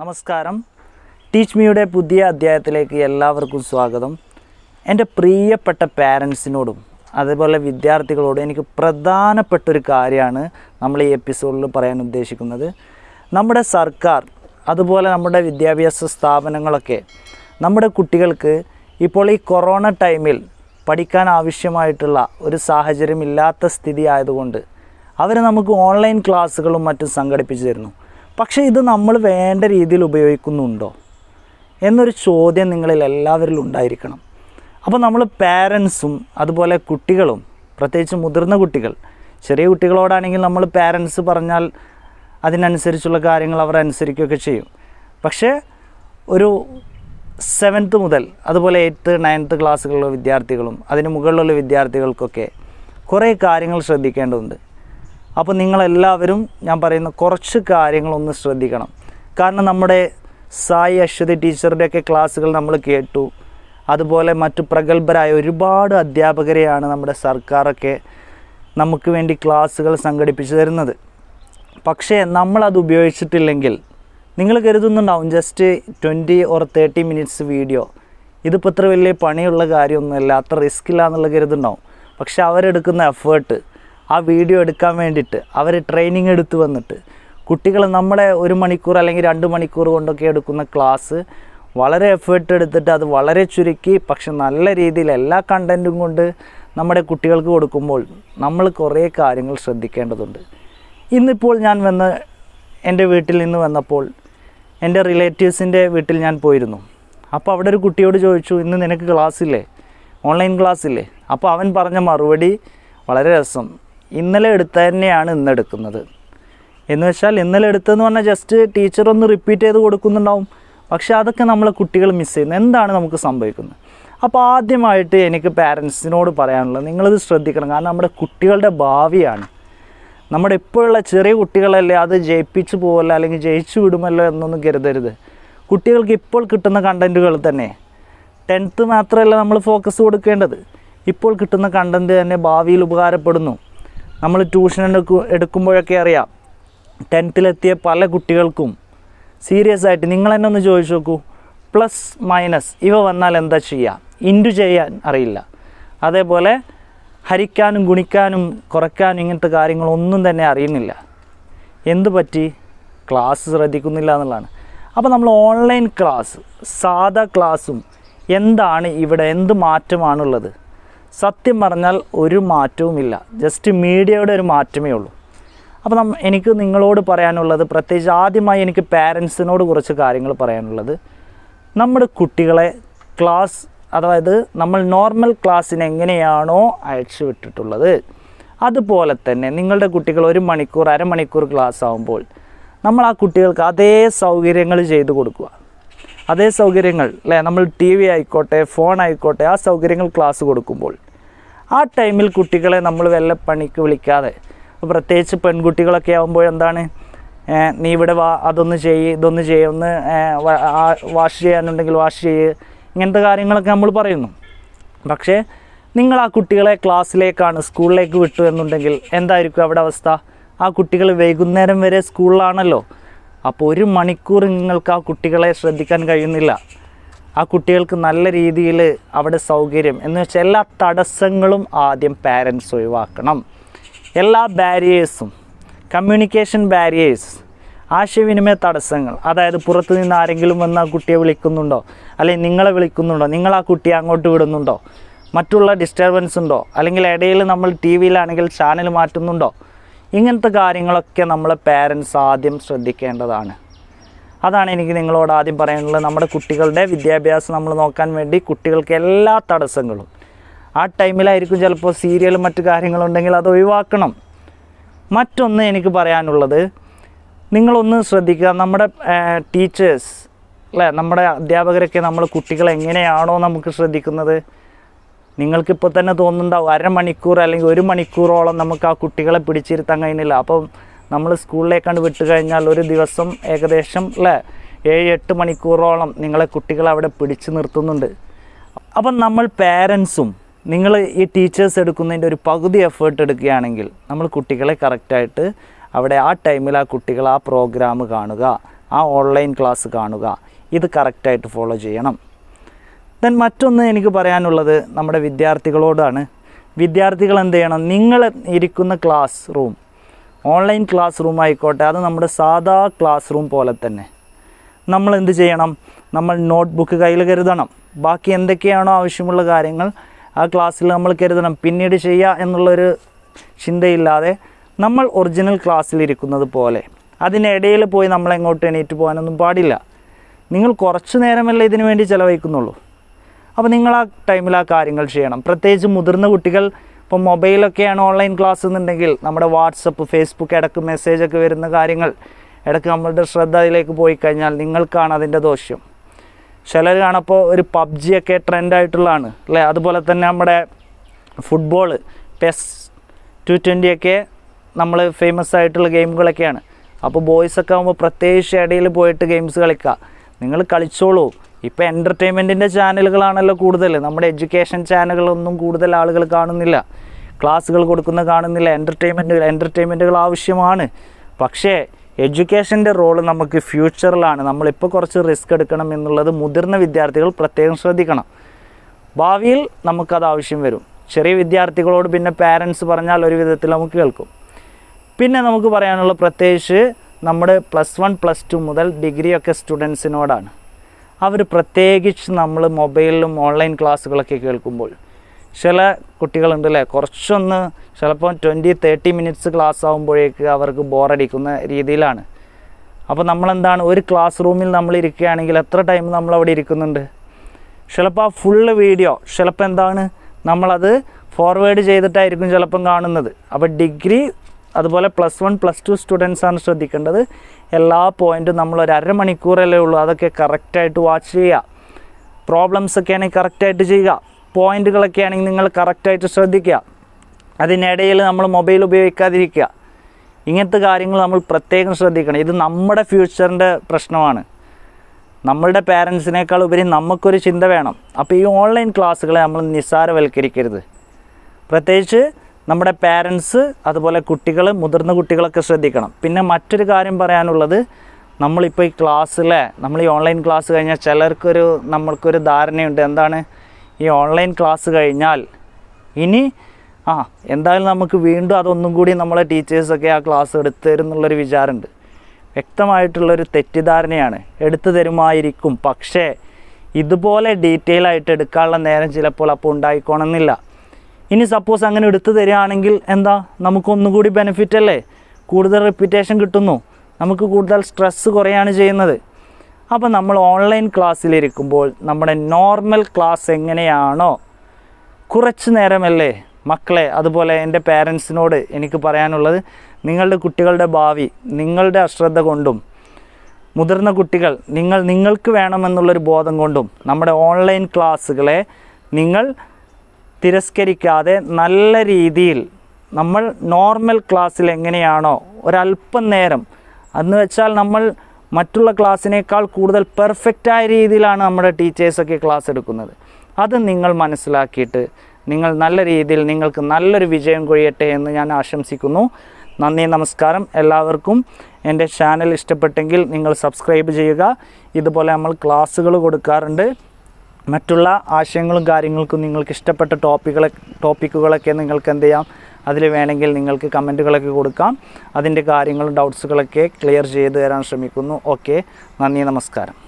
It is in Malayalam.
നമസ്കാരം ടീച്ച് മീയുടെ പുതിയ അധ്യായത്തിലേക്ക് എല്ലാവർക്കും സ്വാഗതം എൻ്റെ പ്രിയപ്പെട്ട പാരൻസിനോടും അതേപോലെ വിദ്യാർത്ഥികളോടും എനിക്ക് പ്രധാനപ്പെട്ട ഒരു കാര്യമാണ് നമ്മൾ ഈ എപ്പിസോഡിൽ പറയാൻ ഉദ്ദേശിക്കുന്നത് നമ്മുടെ സർക്കാർ അതുപോലെ നമ്മുടെ വിദ്യാഭ്യാസ സ്ഥാപനങ്ങളൊക്കെ നമ്മുടെ കുട്ടികൾക്ക് ഇപ്പോൾ ഈ കൊറോണ ടൈമിൽ പഠിക്കാൻ ആവശ്യമായിട്ടുള്ള ഒരു സാഹചര്യമില്ലാത്ത സ്ഥിതി ആയതുകൊണ്ട് അവർ നമുക്ക് ഓൺലൈൻ ക്ലാസ്സുകളും മറ്റും സംഘടിപ്പിച്ചു തരുന്നു പക്ഷേ ഇത് നമ്മൾ വേണ്ട രീതിയിൽ ഉപയോഗിക്കുന്നുണ്ടോ എന്നൊരു ചോദ്യം നിങ്ങളിൽ എല്ലാവരിലും ഉണ്ടായിരിക്കണം അപ്പോൾ നമ്മൾ പാരൻസും അതുപോലെ കുട്ടികളും പ്രത്യേകിച്ച് മുതിർന്ന കുട്ടികൾ ചെറിയ കുട്ടികളോടാണെങ്കിൽ നമ്മൾ പാരൻസ് പറഞ്ഞാൽ അതിനനുസരിച്ചുള്ള കാര്യങ്ങൾ അവർ അനുസരിക്കുകയൊക്കെ ചെയ്യും പക്ഷേ ഒരു സെവൻത്ത് മുതൽ അതുപോലെ എയ്ത്ത് നയൻത്ത് ക്ലാസ്സുകളിലുള്ള വിദ്യാർത്ഥികളും അതിന് മുകളിലുള്ള വിദ്യാർത്ഥികൾക്കൊക്കെ കുറേ കാര്യങ്ങൾ ശ്രദ്ധിക്കേണ്ടതുണ്ട് അപ്പോൾ നിങ്ങളെല്ലാവരും ഞാൻ പറയുന്ന കുറച്ച് കാര്യങ്ങളൊന്ന് ശ്രദ്ധിക്കണം കാരണം നമ്മുടെ സായി അശ്വതി ടീച്ചറുടെയൊക്കെ ക്ലാസ്സുകൾ നമ്മൾ കേട്ടു അതുപോലെ മറ്റു പ്രഗത്ഭരായ ഒരുപാട് അധ്യാപകരെയാണ് നമ്മുടെ സർക്കാരൊക്കെ നമുക്ക് വേണ്ടി ക്ലാസ്സുകൾ സംഘടിപ്പിച്ചു തരുന്നത് പക്ഷേ നമ്മളത് ഉപയോഗിച്ചിട്ടില്ലെങ്കിൽ നിങ്ങൾ കരുതുന്നുണ്ടാവും just twenty or thirty minutes video ഇതിപ്പോൾ ഇത്ര വലിയ പണിയുള്ള കാര്യമൊന്നുമല്ല അത്ര റിസ്ക് ഇല്ല എന്നുള്ള കരുതുന്നുണ്ടാവും പക്ഷെ അവരെടുക്കുന്ന എഫേർട്ട് ആ വീഡിയോ എടുക്കാൻ വേണ്ടിയിട്ട് അവർ ട്രെയിനിങ് എടുത്തു വന്നിട്ട് കുട്ടികൾ നമ്മളെ ഒരു മണിക്കൂർ അല്ലെങ്കിൽ രണ്ട് മണിക്കൂർ കൊണ്ടൊക്കെ എടുക്കുന്ന ക്ലാസ് വളരെ എഫേർട്ട് എടുത്തിട്ട് അത് വളരെ ചുരുക്കി പക്ഷെ നല്ല രീതിയിൽ എല്ലാ കണ്ടൻറ്റും കൊണ്ട് നമ്മുടെ കുട്ടികൾക്ക് കൊടുക്കുമ്പോൾ നമ്മൾ കുറേ കാര്യങ്ങൾ ശ്രദ്ധിക്കേണ്ടതുണ്ട് ഇന്നിപ്പോൾ ഞാൻ വന്ന് എൻ്റെ വീട്ടിൽ നിന്ന് വന്നപ്പോൾ എൻ്റെ റിലേറ്റീവ്സിൻ്റെ വീട്ടിൽ ഞാൻ പോയിരുന്നു അപ്പോൾ അവിടെ ഒരു കുട്ടിയോട് ചോദിച്ചു ഇന്ന് നിനക്ക് ക്ലാസ്സില്ലേ ഓൺലൈൻ ക്ലാസ്സില്ലേ അപ്പോൾ അവൻ പറഞ്ഞ മറുപടി വളരെ രസം ഇന്നലെ എടുത്ത തന്നെയാണ് ഇന്ന് എടുക്കുന്നത് എന്ന് വെച്ചാൽ ഇന്നലെ എടുത്തതെന്ന് പറഞ്ഞാൽ ജസ്റ്റ് ടീച്ചർ ഒന്ന് റിപ്പീറ്റ് ചെയ്ത് കൊടുക്കുന്നുണ്ടാവും പക്ഷേ അതൊക്കെ നമ്മളെ കുട്ടികൾ മിസ് ചെയ്യുന്നു എന്താണ് നമുക്ക് സംഭവിക്കുന്നത് അപ്പോൾ ആദ്യമായിട്ട് എനിക്ക് പാരൻസിനോട് പറയാനുള്ളത് നിങ്ങളിത് ശ്രദ്ധിക്കണം കാരണം നമ്മുടെ കുട്ടികളുടെ ഭാവിയാണ് നമ്മുടെ ഇപ്പോഴുള്ള ചെറിയ കുട്ടികളല്ലേ അത് ജയിപ്പിച്ചു പോകല്ലോ അല്ലെങ്കിൽ ജയിച്ചു വിടുമല്ലോ എന്നൊന്നും കരുതരുത് കുട്ടികൾക്ക് ഇപ്പോൾ കിട്ടുന്ന കണ്ടൻറ്റുകൾ തന്നെ ടെൻത്ത് മാത്രമല്ല നമ്മൾ ഫോക്കസ് കൊടുക്കേണ്ടത് ഇപ്പോൾ കിട്ടുന്ന കണ്ടൻറ്റ് തന്നെ ഭാവിയിൽ ഉപകാരപ്പെടുന്നു നമ്മൾ ട്യൂഷൻ എടുക്കു എടുക്കുമ്പോഴൊക്കെ അറിയാം ടെൻത്തിലെത്തിയ പല കുട്ടികൾക്കും സീരിയസ് ആയിട്ട് നിങ്ങൾ തന്നെ ഒന്ന് ചോദിച്ചു നോക്കൂ പ്ലസ് മൈനസ് ഇവ വന്നാൽ എന്താ ചെയ്യുക ഇൻറ്റു ചെയ്യാൻ അറിയില്ല അതേപോലെ ഹരിക്കാനും ഗുണിക്കാനും കുറയ്ക്കാനും ഇങ്ങനത്തെ കാര്യങ്ങളൊന്നും തന്നെ അറിയുന്നില്ല എന്തു പറ്റി ക്ലാസ് ശ്രദ്ധിക്കുന്നില്ല എന്നുള്ളതാണ് അപ്പോൾ നമ്മൾ ഓൺലൈൻ ക്ലാസ് സാധാ ക്ലാസ്സും എന്താണ് ഇവിടെ എന്ത് മാറ്റമാണുള്ളത് സത്യം പറഞ്ഞാൽ ഒരു മാറ്റവുമില്ല ജസ്റ്റ് മീഡിയയുടെ ഒരു മാറ്റമേ ഉള്ളൂ അപ്പോൾ നം എനിക്ക് നിങ്ങളോട് പറയാനുള്ളത് പ്രത്യേകിച്ച് ആദ്യമായി എനിക്ക് പാരൻസിനോട് കുറച്ച് കാര്യങ്ങൾ പറയാനുള്ളത് നമ്മുടെ കുട്ടികളെ ക്ലാസ് അതായത് നമ്മൾ നോർമൽ ക്ലാസ്സിനെങ്ങനെയാണോ എങ്ങനെയാണോ അയച്ചു വിട്ടിട്ടുള്ളത് അതുപോലെ തന്നെ നിങ്ങളുടെ കുട്ടികൾ ഒരു മണിക്കൂർ അരമണിക്കൂർ ക്ലാസ് ആകുമ്പോൾ നമ്മൾ ആ കുട്ടികൾക്ക് അതേ സൗകര്യങ്ങൾ ചെയ്തു കൊടുക്കുക അതേ സൗകര്യങ്ങൾ അല്ലേ നമ്മൾ ടി വി ആയിക്കോട്ടെ ഫോൺ ആയിക്കോട്ടെ ആ സൗകര്യങ്ങൾ ക്ലാസ് കൊടുക്കുമ്പോൾ ആ ടൈമിൽ കുട്ടികളെ നമ്മൾ വല്ല പണിക്ക് വിളിക്കാതെ പ്രത്യേകിച്ച് പെൺകുട്ടികളൊക്കെ ആകുമ്പോൾ എന്താണ് നീ ഇവിടെ വാ അതൊന്ന് ചെയ്യ് ഇതൊന്ന് ചെയ്യൊന്ന് വാഷ് ചെയ്യാനുണ്ടെങ്കിൽ വാഷ് ചെയ്യ് ഇങ്ങനത്തെ കാര്യങ്ങളൊക്കെ നമ്മൾ പറയുന്നു പക്ഷേ നിങ്ങൾ ആ കുട്ടികളെ ക്ലാസ്സിലേക്കാണ് സ്കൂളിലേക്ക് വിട്ടു എന്നുണ്ടെങ്കിൽ എന്തായിരിക്കും അവിടെ അവസ്ഥ ആ കുട്ടികൾ വൈകുന്നേരം വരെ സ്കൂളിലാണല്ലോ അപ്പോൾ ഒരു മണിക്കൂർ നിങ്ങൾക്ക് ആ കുട്ടികളെ ശ്രദ്ധിക്കാൻ കഴിയുന്നില്ല ആ കുട്ടികൾക്ക് നല്ല രീതിയിൽ അവിടെ സൗകര്യം എന്ന് വെച്ചാൽ എല്ലാ തടസ്സങ്ങളും ആദ്യം പാരൻസ് ഒഴിവാക്കണം എല്ലാ ബാരിയേഴ്സും കമ്മ്യൂണിക്കേഷൻ ബാരിയേഴ്സ് ആശയവിനിമയ തടസ്സങ്ങൾ അതായത് പുറത്തു നിന്ന് ആരെങ്കിലും വന്ന് ആ കുട്ടിയെ വിളിക്കുന്നുണ്ടോ അല്ലെങ്കിൽ നിങ്ങളെ വിളിക്കുന്നുണ്ടോ നിങ്ങൾ ആ കുട്ടിയെ അങ്ങോട്ട് വിടുന്നുണ്ടോ മറ്റുള്ള ഡിസ്റ്റർബൻസ് ഉണ്ടോ അല്ലെങ്കിൽ ഇടയിൽ നമ്മൾ ടി വിയിലാണെങ്കിൽ ചാനൽ മാറ്റുന്നുണ്ടോ ഇങ്ങനത്തെ കാര്യങ്ങളൊക്കെ നമ്മളെ പേരൻസ് ആദ്യം ശ്രദ്ധിക്കേണ്ടതാണ് അതാണ് എനിക്ക് നിങ്ങളോട് ആദ്യം പറയാനുള്ളത് നമ്മുടെ കുട്ടികളുടെ വിദ്യാഭ്യാസം നമ്മൾ നോക്കാൻ വേണ്ടി കുട്ടികൾക്ക് എല്ലാ തടസ്സങ്ങളും ആ ടൈമിലായിരിക്കും ചിലപ്പോൾ സീരിയലും മറ്റു കാര്യങ്ങളുണ്ടെങ്കിൽ അത് ഒഴിവാക്കണം മറ്റൊന്ന് എനിക്ക് പറയാനുള്ളത് നിങ്ങളൊന്ന് ശ്രദ്ധിക്കുക നമ്മുടെ ടീച്ചേഴ്സ് അല്ലേ നമ്മുടെ അധ്യാപകരൊക്കെ നമ്മൾ കുട്ടികളെങ്ങനെയാണോ നമുക്ക് ശ്രദ്ധിക്കുന്നത് നിങ്ങൾക്കിപ്പോൾ തന്നെ തോന്നുന്നുണ്ടാവും അരമണിക്കൂർ അല്ലെങ്കിൽ ഒരു മണിക്കൂറോളം നമുക്ക് ആ കുട്ടികളെ പിടിച്ചിരുത്താൻ കഴിഞ്ഞില്ല അപ്പം നമ്മൾ സ്കൂളിലേക്കാണ്ട് വിട്ട് കഴിഞ്ഞാൽ ഒരു ദിവസം ഏകദേശം അല്ലേ ഏഴ് എട്ട് മണിക്കൂറോളം നിങ്ങളെ കുട്ടികളെ അവിടെ പിടിച്ചു നിർത്തുന്നുണ്ട് അപ്പം നമ്മൾ പേരൻസും നിങ്ങൾ ഈ ടീച്ചേഴ്സ് എടുക്കുന്നതിൻ്റെ ഒരു പകുതി എഫേർട്ട് എടുക്കുകയാണെങ്കിൽ നമ്മൾ കുട്ടികളെ കറക്റ്റായിട്ട് അവിടെ ആ ടൈമിൽ ആ കുട്ടികൾ ആ പ്രോഗ്രാം കാണുക ആ ഓൺലൈൻ ക്ലാസ് കാണുക ഇത് കറക്റ്റായിട്ട് ഫോളോ ചെയ്യണം ദെൻ മറ്റൊന്ന് എനിക്ക് പറയാനുള്ളത് നമ്മുടെ വിദ്യാർത്ഥികളോടാണ് വിദ്യാർത്ഥികൾ എന്ത് ചെയ്യണം നിങ്ങൾ ഇരിക്കുന്ന classroom online classroom ആയിക്കോട്ടെ അത് നമ്മുടെ സാധാ ക്ലാസ് റൂം പോലെ തന്നെ നമ്മൾ എന്ത് ചെയ്യണം നമ്മൾ നോട്ട്ബുക്ക് കയ്യിൽ കരുതണം ബാക്കി എന്തൊക്കെയാണോ ആവശ്യമുള്ള കാര്യങ്ങൾ ആ ക്ലാസ്സിൽ നമ്മൾ കരുതണം പിന്നീട് ചെയ്യുക എന്നുള്ളൊരു ചിന്തയില്ലാതെ നമ്മൾ ഒറിജിനൽ ക്ലാസ്സിലിരിക്കുന്നത് പോലെ അതിനിടയിൽ പോയി നമ്മളെങ്ങോട്ട് എണീറ്റ് പോകാനൊന്നും പാടില്ല നിങ്ങൾ കുറച്ച് നേരമല്ലേ ഇതിനു വേണ്ടി ചിലവഴിക്കുന്നുള്ളൂ അപ്പോൾ നിങ്ങൾ ആ ടൈമിൽ ആ കാര്യങ്ങൾ ചെയ്യണം പ്രത്യേകിച്ച് മുതിർന്ന കുട്ടികൾ ഇപ്പം മൊബൈലൊക്കെയാണ് ഓൺലൈൻ ക്ലാസ് എന്നുണ്ടെങ്കിൽ നമ്മുടെ വാട്സപ്പ് ഫേസ്ബുക്ക് ഇടക്ക് മെസ്സേജൊക്കെ വരുന്ന കാര്യങ്ങൾ ഇടക്ക് നമ്മളുടെ ശ്രദ്ധ അതിലേക്ക് പോയി കഴിഞ്ഞാൽ നിങ്ങൾക്കാണ് അതിൻ്റെ ദോഷ്യം ചിലർ കാണപ്പോൾ ഒരു പബ്ജിയൊക്കെ ട്രെൻഡായിട്ടുള്ളതാണ് അല്ലേ അതുപോലെ തന്നെ നമ്മുടെ ഫുട്ബോൾ പെസ് ടു ട്വൻറ്റിയൊക്കെ നമ്മൾ ഫേമസ് ആയിട്ടുള്ള ഗെയിമുകളൊക്കെയാണ് അപ്പോൾ ബോയ്സൊക്കെ ആകുമ്പോൾ പ്രത്യേകിച്ച് ഇടയിൽ പോയിട്ട് ഗെയിംസ് കളിക്കുക നിങ്ങൾ കളിച്ചോളൂ ഇപ്പോൾ എൻ്റർടൈൻമെൻറ്റിൻ്റെ ചാനലുകളാണല്ലോ കൂടുതൽ നമ്മുടെ എഡ്യൂക്കേഷൻ ചാനലുകളൊന്നും കൂടുതൽ ആളുകൾ കാണുന്നില്ല ക്ലാസ്സുകൾ കൊടുക്കുന്ന കാണുന്നില്ല എൻ്റർടൈൻമെൻറ്റുകൾ എൻ്റർടൈൻമെൻറ്റുകൾ ആവശ്യമാണ് പക്ഷേ എഡ്യൂക്കേഷൻ്റെ റോൾ നമുക്ക് ഫ്യൂച്ചറിലാണ് നമ്മളിപ്പോൾ കുറച്ച് റിസ്ക് എടുക്കണം എന്നുള്ളത് മുതിർന്ന വിദ്യാർത്ഥികൾ പ്രത്യേകം ശ്രദ്ധിക്കണം ഭാവിയിൽ നമുക്കത് ആവശ്യം വരും ചെറിയ വിദ്യാർത്ഥികളോട് പിന്നെ പാരൻസ് പറഞ്ഞാൽ ഒരു വിധത്തിൽ നമുക്ക് കേൾക്കും പിന്നെ നമുക്ക് പറയാനുള്ള പ്രത്യേകിച്ച് നമ്മുടെ പ്ലസ് വൺ പ്ലസ് ടു മുതൽ ഡിഗ്രിയൊക്കെ സ്റ്റുഡൻസിനോടാണ് അവർ പ്രത്യേകിച്ച് നമ്മൾ മൊബൈലിലും ഓൺലൈൻ ക്ലാസ്സുകളൊക്കെ കേൾക്കുമ്പോൾ ചില കുട്ടികളുണ്ട് അല്ലേ കുറച്ചൊന്ന് ചിലപ്പോൾ ട്വൻറ്റി തേർട്ടി മിനിറ്റ്സ് ക്ലാസ് ആകുമ്പോഴേക്ക് അവർക്ക് ബോറടിക്കുന്ന രീതിയിലാണ് അപ്പോൾ നമ്മളെന്താണ് ഒരു ക്ലാസ് റൂമിൽ നമ്മൾ ഇരിക്കുകയാണെങ്കിൽ എത്ര ടൈം നമ്മൾ അവിടെ ഇരിക്കുന്നുണ്ട് ചിലപ്പോൾ ആ ഫുള്ള് വീഡിയോ ചിലപ്പോൾ എന്താണ് നമ്മളത് ഫോർവേഡ് ചെയ്തിട്ടായിരിക്കും ചിലപ്പം കാണുന്നത് അപ്പോൾ ഡിഗ്രി അതുപോലെ പ്ലസ് വൺ പ്ലസ് ടു സ്റ്റുഡൻസാണ് ശ്രദ്ധിക്കേണ്ടത് എല്ലാ പോയിൻറ്റും നമ്മൾ ഒരു അരമണിക്കൂറല്ലേ ഉള്ളൂ അതൊക്കെ കറക്റ്റായിട്ട് വാച്ച് ചെയ്യുക പ്രോബ്ലംസ് ഒക്കെ ആണെങ്കിൽ കറക്റ്റായിട്ട് ചെയ്യുക പോയിൻറ്റുകളൊക്കെ ആണെങ്കിൽ നിങ്ങൾ കറക്റ്റായിട്ട് ശ്രദ്ധിക്കുക അതിനിടയിൽ നമ്മൾ മൊബൈൽ ഉപയോഗിക്കാതിരിക്കുക ഇങ്ങനത്തെ കാര്യങ്ങൾ നമ്മൾ പ്രത്യേകം ശ്രദ്ധിക്കണം ഇത് നമ്മുടെ ഫ്യൂച്ചറിൻ്റെ പ്രശ്നമാണ് നമ്മളുടെ പാരൻസിനേക്കാൾ ഉപരി നമുക്കൊരു ചിന്ത വേണം അപ്പോൾ ഈ ഓൺലൈൻ ക്ലാസ്സുകളെ നമ്മൾ നിസ്സാരവൽക്കരിക്കരുത് പ്രത്യേകിച്ച് നമ്മുടെ പാരൻസ് അതുപോലെ കുട്ടികൾ മുതിർന്ന കുട്ടികളൊക്കെ ശ്രദ്ധിക്കണം പിന്നെ മറ്റൊരു കാര്യം പറയാനുള്ളത് നമ്മളിപ്പോൾ ഈ ക്ലാസ്സിലെ നമ്മൾ ഈ ഓൺലൈൻ ക്ലാസ് കഴിഞ്ഞാൽ ചിലർക്കൊരു നമ്മൾക്കൊരു ധാരണയുണ്ട് എന്താണ് ഈ ഓൺലൈൻ ക്ലാസ് കഴിഞ്ഞാൽ ഇനി ആ എന്തായാലും നമുക്ക് വീണ്ടും അതൊന്നും കൂടി നമ്മളെ ടീച്ചേഴ്സൊക്കെ ആ ക്ലാസ് എടുത്തു തരും എന്നുള്ളൊരു വിചാരമുണ്ട് വ്യക്തമായിട്ടുള്ളൊരു തെറ്റിദ്ധാരണയാണ് എടുത്തു തരുമായിരിക്കും പക്ഷേ ഇതുപോലെ ഡീറ്റെയിൽ ആയിട്ട് എടുക്കാനുള്ള നേരം ചിലപ്പോൾ അപ്പോൾ ഉണ്ടായിക്കോണമെന്നില്ല ഇനി സപ്പോസ് അങ്ങനെ എടുത്തു തരികയാണെങ്കിൽ എന്താ നമുക്കൊന്നുകൂടി ബെനിഫിറ്റ് അല്ലേ കൂടുതൽ റെപ്യൂട്ടേഷൻ കിട്ടുന്നു നമുക്ക് കൂടുതൽ സ്ട്രെസ്സ് കുറയാണ് ചെയ്യുന്നത് അപ്പോൾ നമ്മൾ ഓൺലൈൻ ക്ലാസ്സിലിരിക്കുമ്പോൾ നമ്മുടെ നോർമൽ ക്ലാസ് എങ്ങനെയാണോ കുറച്ച് നേരമല്ലേ മക്കളെ അതുപോലെ എൻ്റെ പേരൻസിനോട് എനിക്ക് പറയാനുള്ളത് നിങ്ങളുടെ കുട്ടികളുടെ ഭാവി നിങ്ങളുടെ അശ്രദ്ധ കൊണ്ടും മുതിർന്ന കുട്ടികൾ നിങ്ങൾ നിങ്ങൾക്ക് വേണമെന്നുള്ളൊരു ബോധം കൊണ്ടും നമ്മുടെ ഓൺലൈൻ ക്ലാസ്സുകളെ നിങ്ങൾ തിരസ്കരിക്കാതെ നല്ല രീതിയിൽ നമ്മൾ നോർമൽ ക്ലാസ്സിൽ എങ്ങനെയാണോ ഒരല്പം നേരം എന്ന് വെച്ചാൽ നമ്മൾ മറ്റുള്ള ക്ലാസ്സിനേക്കാൾ കൂടുതൽ പെർഫെക്റ്റായ രീതിയിലാണ് നമ്മുടെ ടീച്ചേഴ്സൊക്കെ ക്ലാസ് എടുക്കുന്നത് അത് നിങ്ങൾ മനസ്സിലാക്കിയിട്ട് നിങ്ങൾ നല്ല രീതിയിൽ നിങ്ങൾക്ക് നല്ലൊരു വിജയം കൊഴിയട്ടെ എന്ന് ഞാൻ ആശംസിക്കുന്നു നന്ദി നമസ്കാരം എല്ലാവർക്കും എൻ്റെ ചാനൽ ഇഷ്ടപ്പെട്ടെങ്കിൽ നിങ്ങൾ സബ്സ്ക്രൈബ് ചെയ്യുക ഇതുപോലെ നമ്മൾ ക്ലാസ്സുകൾ കൊടുക്കാറുണ്ട് മറ്റുള്ള ആശയങ്ങളും കാര്യങ്ങൾക്കും നിങ്ങൾക്ക് ഇഷ്ടപ്പെട്ട ടോപ്പിക്കുകളെ ടോപ്പിക്കുകളൊക്കെ നിങ്ങൾക്ക് എന്ത് ചെയ്യാം അതിൽ വേണമെങ്കിൽ നിങ്ങൾക്ക് കമൻറ്റുകളൊക്കെ കൊടുക്കാം അതിൻ്റെ കാര്യങ്ങളും ഡൗട്ട്സുകളൊക്കെ ക്ലിയർ ചെയ്ത് തരാൻ ശ്രമിക്കുന്നു ഓക്കെ നന്ദി നമസ്കാരം